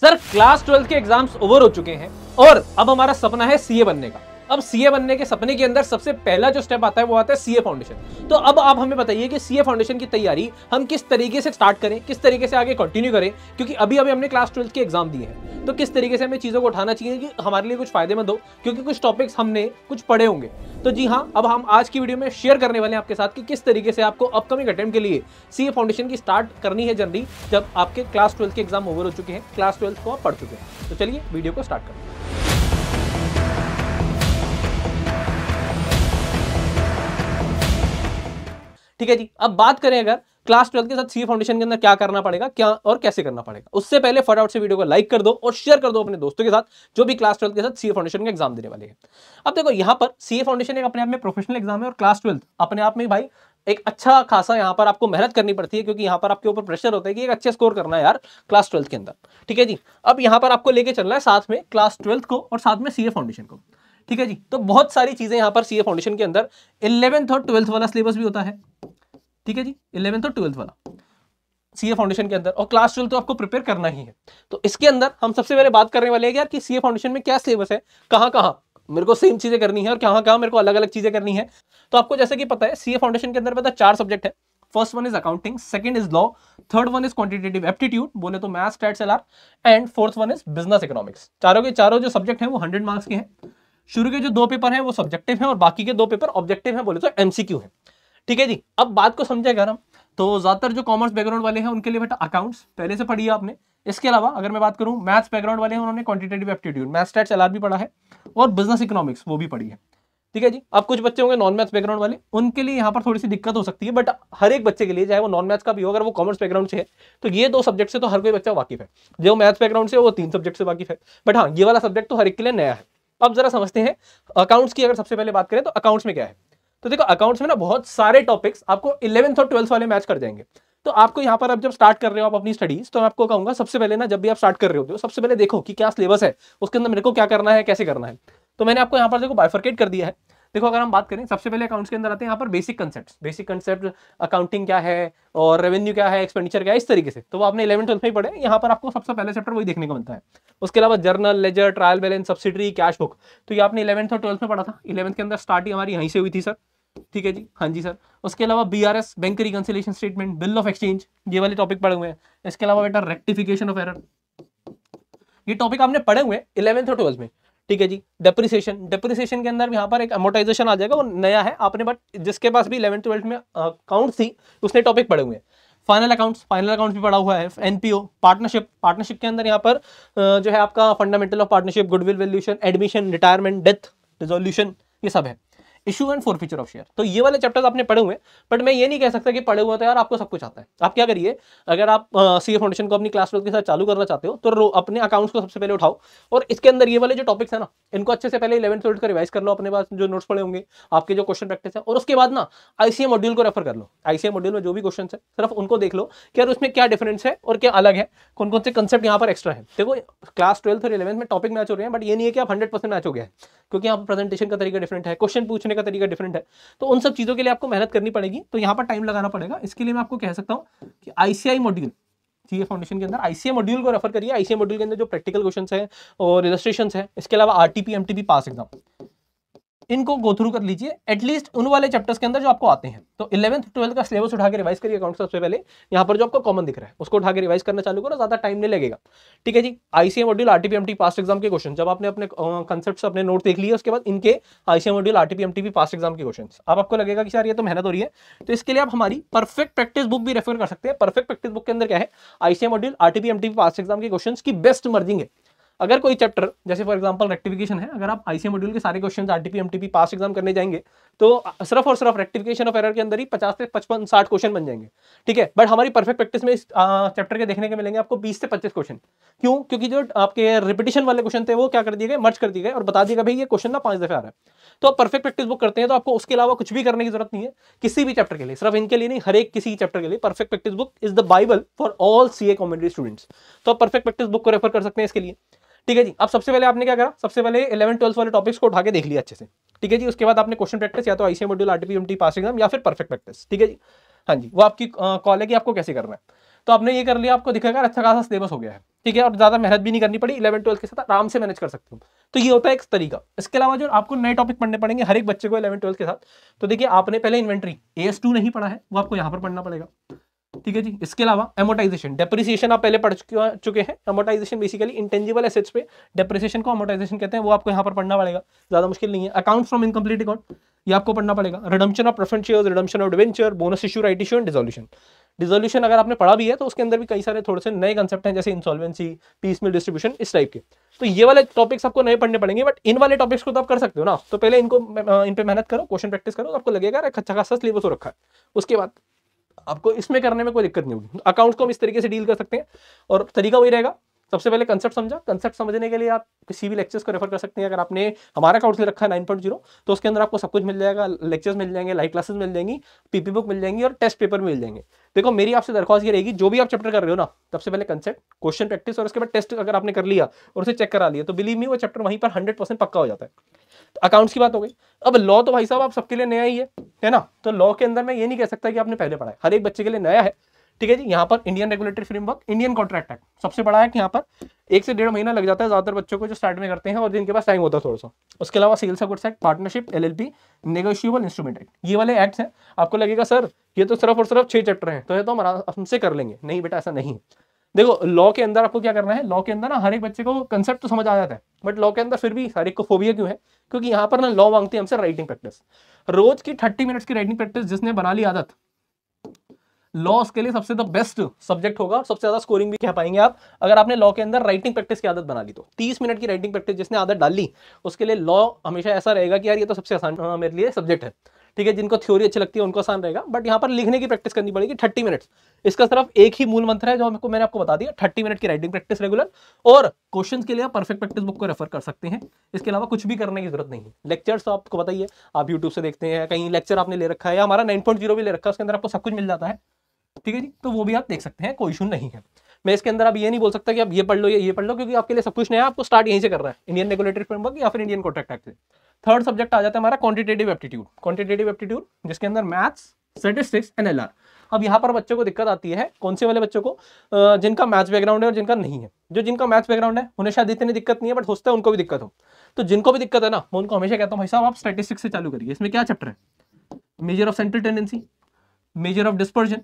sir class twelfth के exams over हो चुके हैं और अब हमारा सपना है सीए बनने का अब सीए बनने के सपने के अंदर सबसे पहला जो स्टेप आता है वो आता है सीए फाउंडेशन तो अब आप हमें बताइए कि सीए फाउंडेशन की तैयारी हम किस तरीके से स्टार्ट करें किस तरीके से आगे कंटिन्यू करें क्योंकि अभी अभी हमने क्लास ट्वेल्थ के एग्जाम दिए हैं तो किस तरीके से हमें चीज़ों को उठाना चाहिए कि हमारे लिए कुछ फायदेमंद हो क्योंकि कुछ टॉपिक्स हमने कुछ पढ़े होंगे तो जी हाँ अब हम आज की वीडियो में शेयर करने वाले हैं आपके साथ कि किस तरीके से आपको अपकमिंग अटेम्प्ट के लिए सीए फाउंडेशन की स्टार्ट करनी है जर्नी जब आपके क्लास ट्वेल्थ के एग्जाम ओवर हो चुके हैं क्लास ट्वेल्थ को आप पढ़ चुके हैं तो चलिए वीडियो को स्टार्ट करें ठीक है जी अब बात करें अगर क्लास ट्वेल्थ के साथ सी फाउंडेशन के अंदर क्या करना पड़ेगा क्या और कैसे करना पड़ेगा उससे पहले फटाफट से वीडियो को लाइक कर दो और शेयर कर दो अपने दोस्तों के साथ जो भी क्लास ट्वेल्थ के साथ सी फाउंडेशन का एग्जाम देने वाले हैं अब देखो यहाँ पर सी फाउंडेशन एक अपने आप में प्रोफेशनल एग्जाम है और क्लास ट्वेल्थ अपने आप में भाई एक अच्छा खासा यहाँ पर आपको मेहनत करनी पड़ती है क्योंकि यहाँ पर आपके ऊपर प्रेशर होता है कि एक अच्छे स्कोर करना है यार क्लास ट्वेल्थ के अंदर ठीक है जी अब यहाँ पर आपको लेके चलना है साथ में क्लास ट्वेल्थ को और साथ में सी फाउंडेशन को ठीक है जी तो बहुत सारी चीज़ें यहां पर सीए फाउंडेशन के अंदर इलेवेंथ और ट्वेल्थ वाला सिलेबस भी होता है ठीक है जी इलेवेंथ और ट्वेल्थ वाला सीए फाउंडेशन के अंदर और क्लास ट्वेल्थ तो आपको प्रिपेयर करना ही है तो इसके अंदर हम सबसे पहले बात करने वाले यार कि सीए फाउंडेशन में क्या सिलेबस है कहाँ कहाँ मेरे को सेम चीज़ें करनी है और कहाँ कहाँ मेरे को अलग अलग चीज़ें करनी है तो आपको जैसे कि पता है सीए फाउंडेशन के अंदर पता चार सब्जेक्ट है first one is accounting second is law third one is quantitative aptitude बोले तो maths stats and fourth one is business economics चारों के चारों जो सब्जेक्ट है वो हंड्रेड मार्क्स के हैं शुरू के जो दो पेपर हैं वो सब्जेक्टिव हैं और बाकी के दो पेपर ऑब्जेक्टिव हैं बोले तो एमसीक्यू है ठीक है जी अब बात को समझे अगर हम तो ज़्यादातर जो कॉमर्स बैकग्राउंड वाले हैं उनके लिए बेटा अकाउंट्स पहले से पढ़ी है आपने इसके अलावा अगर मैं बात करूं मैथ्स बैकग्राउंड वाले हैं उन्होंने quantitative aptitude maths stats LR भी पढ़ा है और बिजनेस इकोनॉमिक्स वो भी पढ़ी है ठीक है जी अब कुछ बच्चे होंगे नॉन मैथ्स बैकग्राउंड वाले उनके लिए यहाँ पर थोड़ी सी दिक्कत हो सकती है बट हर एक बच्चे के लिए चाहे वो नॉन मैथ्स का भी हो अगर वो कॉमर्स बैकग्राउंड से है तो ये दो सब्जेक्ट से तो हर कोई बच्चा वाकिफ है जो मैथ्स बैकग्राउंड से वो तीन सब्जेक्ट से वाकिफ है बट हाँ ये वाला सब्जेक्ट तो हर एक के लिए नया है अब जरा समझते हैं अकाउंट्स की अगर सबसे पहले बात करें तो अकाउंट्स में क्या है तो देखो अकाउंट्स में ना बहुत सारे टॉपिक्स आपको इलेवंथ और ट्वेल्थ वाले मैच कर जाएंगे तो आपको यहाँ पर आप जब स्टार्ट कर रहे हो आप अपनी स्टडीज तो मैं आपको कहूंगा सबसे पहले ना जब भी आप स्टार्ट कर रहे होते हो सबसे पहले देखो कि क्या सिलेबस है उसके अंदर मेरे को क्या करना है कैसे करना है तो मैंने आपको यहाँ पर देखो बाइफर्केट कर दिया है देखो अगर हम बात करें सबसे पहले अकाउंट्स के अंदर आते हैं यहाँ पर basic concept basic concept accounting क्या है और रेवेन्यू क्या है एक्सपेंडिचर क्या है इस तरीके से तो आपने इलेवन ट्वेल्थ में ही पढ़े यहाँ पर आपको सबसे पहले चैप्टर वही देखने को मिलता है उसके अलावा journal ledger trial balance subsidy cash book तो ये आपने इलेवंथ और ट्वेल्थ में पढ़ा था इलेवंथ के अंदर स्टार्टिंग हमारी यहीं से हुई थी सर ठीक है जी हाँ जी सर उसके अलावा B R S bank reconciliation statement bill of exchange ये वाले टॉपिक पढ़े हुए हैं इसके अलावा बेटा रेक्टिफिकेशन ऑफ एरर ये टॉपिक आपने पढ़े हुए हैं इलेवंथ और ट्वेल्थ में ठीक है जी डेप्रिसिएशन डेप्रिसिएशन के अंदर यहाँ पर एक अमोटाइजेशन आ जाएगा वो नया है आपने बट जिसके पास भी इलेवन ट्वेल्थ में अकाउंट थी उसने टॉपिक पढ़े हुए हैं फाइनल अकाउंट्स फाइनल अकाउंट्स भी पढ़ा हुआ है एनपीओ पार्टनरशिप पार्टनरशिप के अंदर यहाँ पर जो है आपका fundamental of partnership goodwill valuation admission retirement death resolution ये सब है issue and forfeiture of share तो ये वाले चैप्टर्स आपने पढ़े हुए बट मैं ये नहीं कह सकता कि पढ़े हुए तो यार आपको सब कुछ आता है आप क्या करिए अगर आप सी फाउंडेशन को अपनी क्लास ट्वेल्थ के साथ चालू करना चाहते हो तो अपने अकाउंट्स को सबसे पहले उठाओ और इसके अंदर ये वाले जो टॉपिक्स है ना इनको अच्छे से पहले इलेवन ट्वेल्थ का रिवाइज कर लो अपने पास जो नोट्स पड़े होंगे आपके जो क्वेश्चन प्रैक्टिस है और उसके बाद ना आईसीए मॉड्यूल को रेफर कर लो आईसीए मॉड्यूल में जो भी क्वेश्चन है सिर्फ उनको देख लो कि यार उसमें क्या डिफरेंस है और क्या अलग है कौन कौन से कंसेप्ट यहाँ पर एक्स्ट्रा है देखो क्लास ट्वेल्थ और इलेवंथ में टॉपिक मैच हो रहे हैं बट ये नहीं है कि आप हंड्रेड परसेंट मैच हो गया है क्योंकि यहाँ पर प्रेजेंटेशन का तरीका डिफरेंट है क्वेश्चन पूछने का तरीका डिफरेंट है तो उन सब चीज़ों के लिए आपको मेहनत करनी पड़ेगी तो यहाँ पर टाइम लगाना पड़ेगा इसके लिए मैं आपको कह सकता हूँ कि आईसीआई मॉड्यूल जी फाउंडेशन के अंदर आईसीए मॉड्यूल को रेफर करिए आईसीए मॉड्यूल के अंदर जो प्रैक्टिकल क्वेश्चन है और रजिस्ट्रेशन है इसके अलावा आर टी एम टी पास एग्जाम इनको गो थ्रू कर लीजिए एटलीस्ट उन वाले चैप्टर्स के अंदर जो आपको आते हैं तो इलेवंथ ट्वेल्थ का सिलेबस उठा के रिवाइज करिए अकाउंट सबसे पहले यहाँ पर जो आपको कॉमन दिख रहा है उसको उठा के रिवाइज करना चालू करो ज्यादा टाइम नहीं लगेगा ठीक है जी ICM module RTPMT pass exam के क्वेश्चन जब आपने अपने कंसेप्ट अपने नोट देख लिया उसके बाद इनके आईसीएम मॉड्यूल आरटीपीएमटी भी पास्ट एग्जाम के क्वेश्चन अब आपको लगेगा कि सर ये तो मेहनत हो रही है तो इसके लिए आप हमारी परफेक्ट प्रैक्टिस बुक भी रेफर कर सकते हैं परफेक्ट प्रैक्टिस बुक के अंदर क्या है ICM module RTPMT pass exam के क्वेश्चन की बेस्ट मर्जिंग है अगर कोई चैप्टर जैसे फॉर एग्जांपल रेक्टिफिकेशन है अगर आप आईसी मॉड्यूल के सारे question RTP MTP pass exam करने जाएंगे तो सिर्फ और सिर्फ रेक्टिफिकेशन ऑफ एरर के अंदर ही पचास से पचपन साठ क्वेश्चन बन जाएंगे ठीक है बट हमारी परफेक्ट प्रैक्टिस में इस चैप्टर के देखने के मिलेंगे आपको बीस से पच्चीस क्वेश्चन क्यों क्योंकि जो आपके रिपीटेशन वाले क्वेश्चन थे वो क्या कर दिए गए मर्ज कर दिए गए और बता दिएगा भाई ये क्वेश्चन ना पांच दफे आ रहा है तो आप परफेक्ट प्रैक्टिस बुक करते हैं तो आपको उसके अलावा कुछ भी करने की जरूरत नहीं है किसी भी चैप्टर के लिए सिर्फ इनके लिए नहीं हर एक किसी चैप्टर के लिए perfect practice book is the Bible for all C A commentary students तो आप परफेक्ट प्रैक्टिस बुक को रेफर कर सकते हैं इसके लिए ठीक है जी अब सबसे पहले आपने क्या करा सबसे पहले इलेवन ट्वेल्थ वाले टॉपिक्स को उठा के देख लिया अच्छे से ठीक है जी उसके बाद आपने क्वेश्चन प्रैक्टिस या तो IC module RTPMT pass exam या फिर परफेक्ट प्रैक्टिस ठीक है जी हाँ जी वो आपकी कॉल है कि आपको कैसे करना है तो आपने ये कर लिया आपको दिखेगा अच्छा खासा सिलेबस हो गया है ठीक है और ज़्यादा मेहनत भी नहीं करनी पड़ी इलेवन ट्वेल्थ के साथ आराम से मैनेज कर सकते हो तो ये होता है एक तरीका इसके अलावा जो आपको नए टॉपिक पढ़ने पड़ेंगे हर एक बच्चे को इलेवन ट्वेल्थ के साथ तो देखिए आपने पहले इन्वेंट्री एस टू नहीं पढ़ा है वो आपको यहाँ पर पढ़ना पड़ेगा ठीक है जी इसके अलावा एमोटाइजेशन डेप्रिसिएशन आप पहले पढ़ चुके चुके हैं एमोटाइजेशन बेसिकली इंटेंजिबल एसेट्स पे डेप्रिसिएशन को एमोटाइजेशन कहते हैं वो आपको यहाँ पर पढ़ना पड़ेगा ज्यादा मुश्किल नहीं है अकाउंट फ्रॉम इनकम्प्लीट अकाउंट ये आपको पढ़ना पड़ेगा redemption of preference share redemption of debenture bonus issue right issue and dissolution dissolution अगर आपने पढ़ा भी है तो उसके अंदर भी कई सारे थोड़े से नए कंसेप्ट हैं जैसे इंसॉल्वेंसी पीस मिल डिस्ट्रीब्यूशन इस टाइप के तो ये वाले टॉपिक्स आपको नए पढ़ने पड़ेंगे बट इन वाले टॉपिक्स को तो आप कर सकते हो ना तो पहले इनको इन पर मेहनत करो क्वेश्चन प्रैक्टिस करो तो आपको लगेगा एक अच्छा खासा सिलेबस हो रखा है उसके बाद आपको इसमें करने में कोई दिक्कत नहीं होगी अकाउंट्स तो को हम इस तरीके से डील कर सकते हैं और तरीका वही रहेगा सबसे पहले कंसेप्ट समझा कंसेप्ट समझने के लिए आप किसी भी लेक्चर्स को रेफर कर सकते हैं अगर आपने हमारा से रखा है नाइन पॉइंट जीरो तो उसके अंदर आपको सब कुछ मिल जाएगा लेक्चर्स मिल जाएंगे लाइव क्लासेस मिल जाएंगी पीपी बुक मिल जाएंगी और टेस्ट पेपर मिल जाएंगे देखो मेरी आपसे दरख्वास्त ये रहेगी जो भी आप चैप्टर कर रहे हो ना सबसे पहले कंसेप्ट क्वेश्चन प्रैक्टिस और उसके बाद टेस्ट अगर आपने कर लिया और उसे चेक करा लिया तो बिलीव मी वो चैप्टर वहीं पर हंड्रेड पक्का हो जाता है अकाउंट्स की बात हो गई अब लॉ तो भाई साहब आप सबके लिए नया ही है है ना तो लॉ के अंदर मैं ये नहीं कह सकता कि आपने पहले पढ़ा है हर एक बच्चे के लिए नया है ठीक है जी यहाँ पर Indian regulatory framework Indian contract act सबसे बड़ा है कि यहाँ पर एक से डेढ़ महीना लग जाता है ज्यादातर बच्चों को जो स्टार्ट में करते हैं और जिनके पास टाइम होता है थोड़ा सा उसके अलावा sales goods act partnership L L P negotiable instrument act ये वाले एक्ट्स हैं आपको लगेगा सर ये तो सिर्फ और सिर्फ छह चैप्टर हैं तो ये तो हम आराम से कर लेंगे नहीं बेटा ऐसा नहीं है देखो लॉ के अंदर आपको क्या करना है लॉ के अंदर ना हर एक बच्चे को कंसेप्ट तो समझ आ जाता है बट लॉ के अंदर फिर भी हर एक को फोबिया क्यों है क्योंकि यहाँ पर ना लॉ मांगते हैं हमसे राइटिंग प्रैक्टिस रोज की थर्टी मिनट्स की राइटिंग प्रैक्टिस जिसने बना ली आदत लॉ उसके लिए सबसे द बेस्ट सब्जेक्ट होगा सबसे ज़्यादा स्कोरिंग भी कह पाएंगे आप अगर आपने लॉ के अंदर राइटिंग प्रैक्टिस की आदत बना ली तो तीस मिनट की राइटिंग प्रैक्टिस जिसने आदत डाली उसके लिए लॉ हमेशा ऐसा रहेगा कि यार ये तो सबसे आसान हाँ, मेरे लिए सब्जेक्ट है ठीक है जिनको थ्योरी अच्छी लगती है उनको आसान रहेगा बट यहाँ पर लिखने की प्रैक्टिस करनी पड़ेगी थर्टी मिनट्स इसका सिर्फ एक ही मूल मंत्र है जो हमको मैंने आपको बता दिया थर्टी मिनट की राइटिंग प्रैक्टिस रेगुलर और क्वेश्चन के लिए परफेक्ट प्रैक्टिस बुक को रेफर कर सकते हैं इसके अलावा कुछ भी करने की जरूरत नहीं है लेक्चर्स तो आपको बताइए आप यूट्यूब से देखते हैं कहीं लेक्चर आपने ले रखा है या हमारा नाइन भी ले रखा है उसके अंदर आपको सब कुछ मिल जाता है ठीक है जी तो वो भी आप देख सकते हैं कोई इशू नहीं है मैं इसके अंदर आप ये नहीं बोल सकता कि आप ये पढ़ लो ये, ये पढ़ लो क्योंकि आपके लिए सब कुछ नया आपको स्टार्ट यहीं से कर रहा है इंडियन रेगुलेटरी फ्रेमवर्क या फिर इंडियन कॉन्ट्रैक्ट एक्ट से थर्ड सब्जेक्ट आ जाता है हमारा क्वांटिटेटिव एप्टीट्यूड क्वांटिटेटिव एप्टीट्यूड जिसके अंदर मैथ्स स्टेटिस्टिक्स एंड एल अब यहाँ पर बच्चों को दिक्कत आती है कौन से वाले बच्चों को जिनका मैथ्स बैकग्राउंड है और जिनका नहीं है जो जिनका मैथ्स बैकग्राउंड है उन्हें शायद इतनी दिक्कत नहीं है बट होता है उनको भी दिक्कत हो तो जिनको भी दिक्कत है ना मैं उनको हमेशा कहता हूँ भाई साहब आप स्टेटिस्टिक्स से चालू करिए इसमें क्या चैप्टर है measure of central tendency measure of dispersion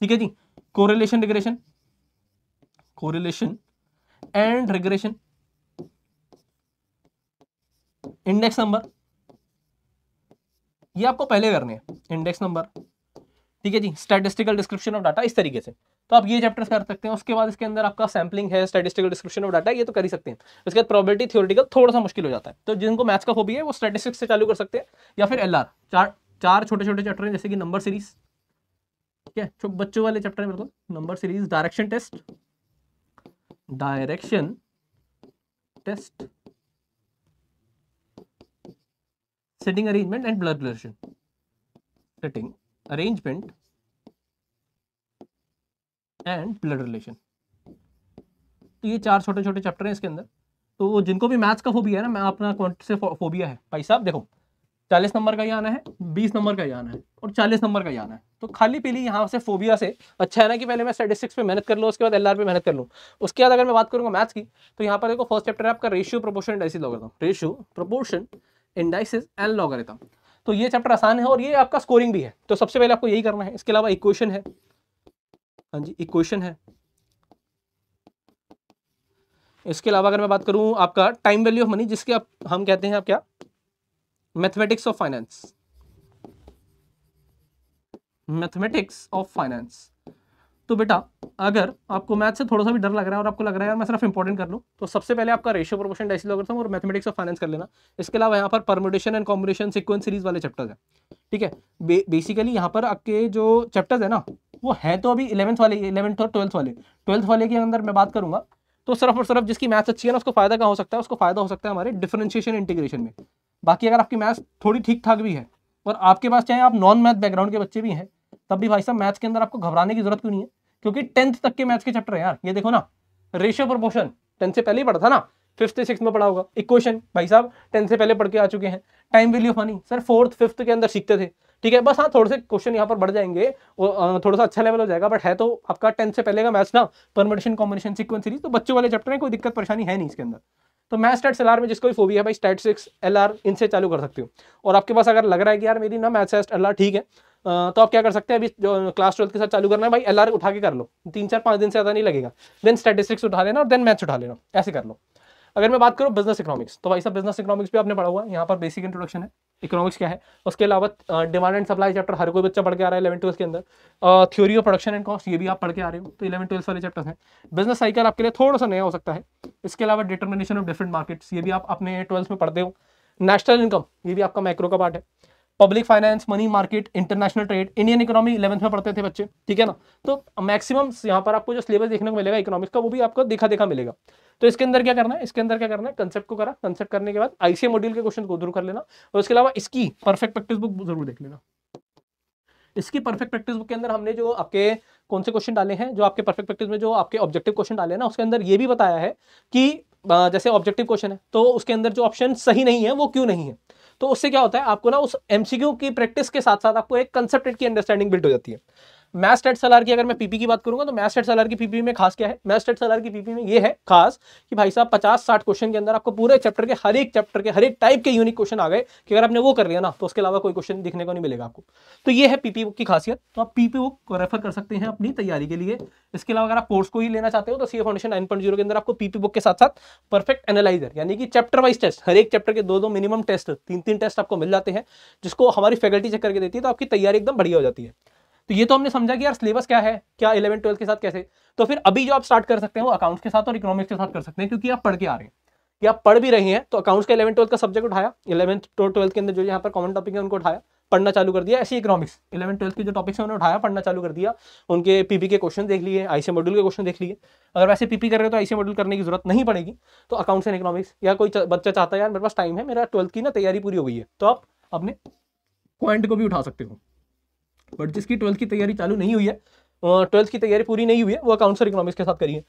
ठीक है जी correlation regression correlation and regression index number ये आपको पहले करने हैं इंडेक्स नंबर ठीक है जी स्टैटिस्टिकल डिस्क्रिप्शन ऑफ डाटा इस तरीके से तो आप ये चैप्टर्स कर सकते हैं उसके बाद इसके अंदर आपका सैम्पलिंग है स्टैटिस्टिकल डिस्क्रिप्शन ऑफ डाटा ये तो कर ही सकते हैं इसके बाद प्रोबेबिलिटी थियोरटिकल थोड़ा सा मुश्किल हो जाता है तो जिनको मैथ्स का हॉबी है वो स्टैटिस्टिक्स से चालू कर सकते हैं या फिर एल चार चार छोटे छोटे चैप्टर हैं जैसे कि नंबर सीरीज ठीक है बच्चों वाले चैप्टर हैं बिल्कुल number series direction test direction test setting arrangement and blur relation setting arrangement and blood relation तो ये चार छोटे छोटे चैप्टर हैं इसके अंदर तो जिनको भी मैथ्स का फोबिया है ना मैं अपना क्वांट से फोबिया है भाई साहब देखो चालीस नंबर का ही आना है बीस नंबर का ही आना है और चालीस नंबर का ही आना है तो खाली पीली यहाँ से फोबिया से अच्छा है ना कि पहले मैं स्टेटिस्टिक्स पे मेहनत कर लूँ उसके बाद एल पे मेहनत कर लूँ उसके बाद अगर मैं बात करूँगा मैथ्स की तो यहाँ पर देखो फर्स्ट चैप्टर है आपका ratio proportion indices logarithm ratio proportion indices and logarithm तो ये चैप्टर आसान है और ये आपका स्कोरिंग भी है तो सबसे पहले आपको यही करना है इसके अलावा इक्वेशन है हाँ जी इक्वेशन है इसके अलावा अगर मैं बात करूँ आपका टाइम वैल्यू ऑफ मनी जिसके आप हम कहते हैं आप क्या mathematics of finance mathematics of finance तो बेटा अगर आपको मैथ से थोड़ा सा भी डर लग रहा है और आपको लग रहा है यार मैं सिर्फ इंपॉर्टेंट कर लूँ तो सबसे पहले आपका रेशियो प्रोपोर्शन डाइसिलो करता हूँ और मैथमेटिक्स ऑफ फाइनेंस कर लेना इसके अलावा यहाँ पर permutation and combination sequence series वाले चैप्टर्स हैं ठीक है बे, बेसिकली यहाँ पर आपके जो चैप्टर्स है ना वो है तो अभी इलेवंथ वाले इलेवंथ और ट्वेल्थ वाले ट्वेल्थ वाले के अंदर मैं बात करूँगा तो सिर्फ और सिर्फ जिसकी मैथ्स अच्छी है ना उसको फायदा कहाँ हो सकता है उसको फायदा हो सकता है हमारे डिफ्रेंशिएशन इंटीग्रेशन में बाकी अगर आपकी मैथ्स थोड़ी ठीक ठाक भी है और आपके पास चाहे आप नॉन मैथ बैकग्राउंड के बच्चे भी हैं तब भी भाई साहब मैथ्स के अंदर आपको घबराने की जरूरत क्यों नहीं है क्योंकि टेंथ तक के मैथ्स के चैप्टर है यार ये देखो ना रेशियो प्रमोशन टेंथ से पहले ही पढ़ा था ना फिफ्थ सिक्स में पढ़ा होगा इक्वेशन भाई साहब टेंथ से पहले पढ़ के आ चुके हैं time value of money sir fourth fifth के अंदर सीखते थे ठीक है बस हाँ थोड़े से क्वेश्चन यहाँ पर बढ़ जाएंगे थोड़ा सा अच्छा लेवल हो जाएगा बट है तो आपका टेंथ से पहले का मैथ्स ना परमिटेशन कॉम्बिनेशन सिक्वेंस सीरीज तो बच्चों वाले चैप्टर में कोई दिक्कत परेशानी है नहीं इसके अंदर तो मैथ स्टेट्स एल में जिसको भी फोबी है भाई स्टेट सिक्स एल इनसे चालू कर सकते हो और आपके पास अगर लग रहा है कि यार मेरी ना मैथ एल ठीक है तो आप क्या कर सकते हैं अभी जो क्लास ट्वेल्थ के साथ चालू करना है भाई एल उठा के कर लो तीन चार पाँच दिन से ज़्यादा नहीं लगेगा देन स्टेटिस्टिक्स उठा लेना और देन मैथ्स उठा लेना ऐसे कर लो अगर मैं बात करूँ बिजनेस इकोनॉमिक्स तो भाई सब बिजनेस इकोनॉमिक्स भी आपने पढ़ा हुआ है यहाँ पर बेसिक इंट्रोडक्शन है इकोनॉमिक्स क्या है उसके अलावा डिमांड एंड सप्लाई चैप्टर हर कोई बच्चा पढ़ के आ रहा है इलेवन ट्वेल्थ के अंदर theory of production and cost ये भी आप पढ़ के आ रहे हो तो इलेवन ट्वेल्थ वाले चैप्टर्स हैं बिजनेस साइकिल आपके लिए थोड़ा सा नया हो सकता है इसके अलावा डिटर्मिनेशन ऑफ डिफरेंट मार्केट्स ये भी आप अपने ट्वेल्थ में पढ़ते हो नेशनल इनकम ये भी आपका माइक्रो का पार्ट है public finance money market international trade Indian economy eleventh में पढ़ते थे बच्चे ठीक है ना तो मैक्सिमम यहाँ पर आपको जो सिलेबस देखने को मिलेगा इकोनॉमिक्स का वो भी आपको देखा देखा मिलेगा तो इसके अंदर क्या करना है इसके अंदर क्या करना है कंसेप्ट को करा कंसेप्ट करने के बाद आईसीए मॉड्यूल के क्वेश्चन को जरूर कर लेना और उसके अलावा इसकी परफेक्ट प्रैक्टिस बुक जरूर देख लेना इसकी परफेक्ट प्रैक्टिस बुक के अंदर हमने जो आपके कौन से क्वेश्चन डाले हैं जो आपके परफेक्ट प्रैक्टिस में जो आपके ऑब्जेक्टिव क्वेश्चन डाले ना उसके अंदर ये भी बताया है कि जैसे ऑब्जेक्टिव क्वेश्चन है तो उसके अंदर जो ऑप्शन सही नहीं है वो क्यों नहीं है तो उससे क्या होता है आपको ना उस एमसीक्यू की प्रैक्टिस के साथ साथ आपको एक कंसेप्ट की अंडरस्टैंडिंग बिल्ड हो जाती है मैस्टेट सलार की अगर मैं पीपी की बात करूंगा तो मैस्टेट सलार की पीपी में खास क्या है मैस्टेट सलार की पीपी में ये है खास कि भाई साहब पचास साठ क्वेश्चन के अंदर आपको पूरे चैप्टर के हर एक चैप्टर के हर एक टाइप के यूनिक क्वेश्चन आ गए कि अगर आपने वो कर लिया ना तो उसके अलावा कोई क्वेश्चन दिखने को नहीं मिलेगा आपको तो ये है पीपी बुक की खासियत तो आप पीपी बुक को रेफर कर सकते हैं अपनी तैयारी के लिए इसके अलावा अगर आप कोर्स को ही लेना चाहते हो तो सी फाउंडेशन नाइन के अंदर आपको पीपी बुक के साथ साथ परफेक्ट एनालाइजर यानी कि चैप्टर वाइज टेस्ट हर एक चैप्टर के दो दो मिनिमम टेस्ट तीन तीन टेस्ट आपको मिल जाते हैं जिसको हमारी फैकल्टी चेक करके देती है तो आपकी तैयारी एकदम बढ़िया हो जाती है तो ये तो हमने समझा कि यार सिलेबस क्या है क्या इलेवन ट्वेल्थ के साथ कैसे तो फिर अभी जो आप स्टार्ट कर सकते हैं वो अकाउंट्स के साथ और इकोनॉमिक्स के साथ कर सकते हैं क्योंकि आप पढ़ के आ रहे हैं कि आप पढ़ भी रहे हैं तो अकाउंट्स का इलेवन ट्वेल्थ का सब्जेक्ट उठाया इलेवन ट्वेल्थ के अंदर जो यहाँ पर कॉमन टॉपिक है उनको उठाया पढ़ना चालू कर दिया ऐसे इकोनॉमिक्स इलेवन ट्वेल्थ के जो टॉपिक्स उन्होंने उठाया पढ़ना चालू कर दिया उनके पीपी के क्वेश्चन देख लिए आईसी मॉड्यूल के क्वेश्चन देख लिए अगर वैसे पीपी कर रहे हो तो आईसी मॉड्यूल करने की जरूरत नहीं पड़ेगी तो अकाउंट्स एंड इकोनॉमिक्स या कोई बच्चा चाहता है यार मेरे पास टाइम है मेरा ट्वेल्थ की ना तैयारी पूरी हो गई है तो आप अपने पॉइंट को भी उठा सकते हो बट जिसकी ट्वेल्थ की तैयारी चालू नहीं हुई है ट्वेल्थ की तैयारी पूरी नहीं हुई है वो अकाउंट्स और इकोनॉमिक्स के साथ करिए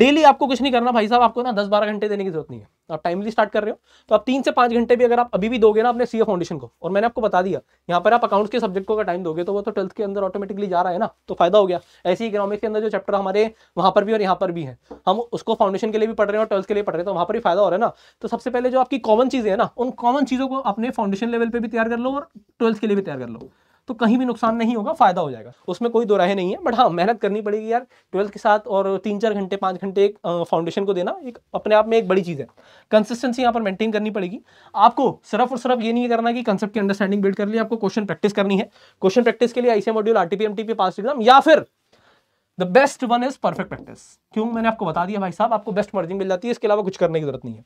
डेली आपको कुछ नहीं करना भाई साहब आपको ना दस बारह घंटे देने की जरूरत नहीं है आप टाइमली स्टार्ट कर रहे हो तो आप तीन से पाँच घंटे भी अगर आप अभी भी दोगे ना अपने सी फाउंडेशन को और मैंने आपको बता दिया यहाँ पर आप अकाउंट्स के सब्जेक्ट को अगर टाइम दोगे तो वो तो ट्वेल्थ के अंदर ऑटोमेटिकली जा रहा है ना तो फायदा हो गया ऐसे ही इकोनॉमिक्स के अंदर जो चैप्टर हमारे वहाँ पर भी और यहाँ पर भी है हम उसको फाउंडेशन के लिए भी पढ़ रहे हैं और ट्वेल्थ के लिए पढ़ रहे हैं तो वहाँ पर भी फायदा हो रहा है ना तो सबसे पहले जो आपकी कॉमन चीज़ें हैं ना उन कॉमन चीज़ों को अपने फाउंडेशन लेवल पर भी तैयार कर लो और ट्वेल्थ के लिए भी तैयार कर लो तो कहीं भी नुकसान नहीं होगा फायदा हो जाएगा उसमें कोई दो नहीं है बट हाँ मेहनत करनी पड़ेगी यार ट्वेल्थ के साथ और तीन चार घंटे पाँच घंटे एक फाउंडेशन को देना एक अपने आप में एक बड़ी चीज़ है कंसिस्टेंसी यहाँ पर मेंटेन करनी पड़ेगी आपको सिर्फ और सिर्फ ये नहीं करना कि कंसेप्ट की अंडरस्टैंडिंग बिल्ड कर ली आपको क्वेश्चन प्रैक्टिस करनी है क्वेश्चन प्रैक्टिस के लिए आईसी मॉड्यूल आर टी पास एग्जाम या फिर the best one is perfect practice क्यों मैंने आपको बता दिया भाई साहब आपको बेस्ट मार्जिन मिल जाती है इसके अलावा कुछ करने की जरूरत नहीं है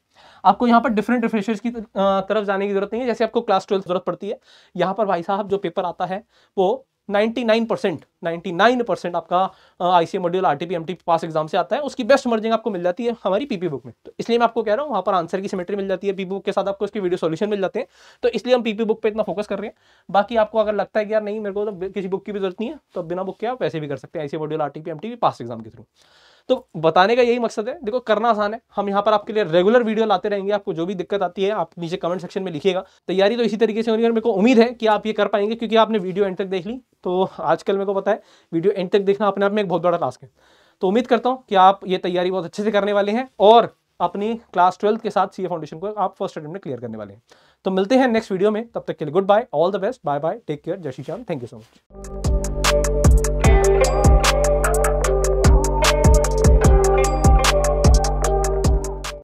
आपको यहाँ पर डिफरेंट रिफ्रेशर्स की तरफ जाने की जरूरत नहीं है जैसे आपको क्लास ट्वेल्थ जरूरत पड़ती है यहाँ पर भाई साहब जो पेपर आता है वो 99 परसेंट नाइन्टी परसेंट आपका I C module R P M past exam से आता है उसकी बेस्ट मर्जिंग आपको मिल जाती है हमारी पीपी बुक में तो इसलिए मैं आपको कह रहा हूँ वहाँ पर आंसर की सिमेट्री मिल जाती है पीपी बुक के साथ आपको उसकी वीडियो सॉल्यूशन मिल जाते हैं तो इसलिए हम पीपी बुक पे इतना फोकस कर रहे हैं बाकी आपको अगर लगता है कि यार नहीं मेरे को तो किसी बुक की भी जरूरत नहीं है तो बिना बुक के आप वैसे भी कर सकते हैं I module R T P M T pass exam के थ्रू तो बताने का यही मकसद है देखो करना आसान है हम यहाँ पर आपके लिए रेगुलर वीडियो लाते रहेंगे आपको जो भी दिक्कत आती है आप नीचे कमेंट सेक्शन में लिखिएगा तैयारी तो इसी तरीके से होनी है मेरे को उम्मीद है कि आप ये कर पाएंगे क्योंकि आपने वीडियो एंड तक देख ली तो आजकल मेरे को पता है वीडियो एंड तक देखना अपने आप में एक बहुत बड़ा टास्क है तो उम्मीद करता हूँ कि आप ये तैयारी बहुत अच्छे से करने वाले हैं और अपनी क्लास ट्वेल्थ के साथ सी फाउंडेशन को आप फर्स्ट अटेम्प्ट में क्लियर करने वाले हैं तो मिलते हैं नेक्स्ट वीडियो में तब तक के लिए good bye all the best bye bye take care जय Shri Shyam thank you so much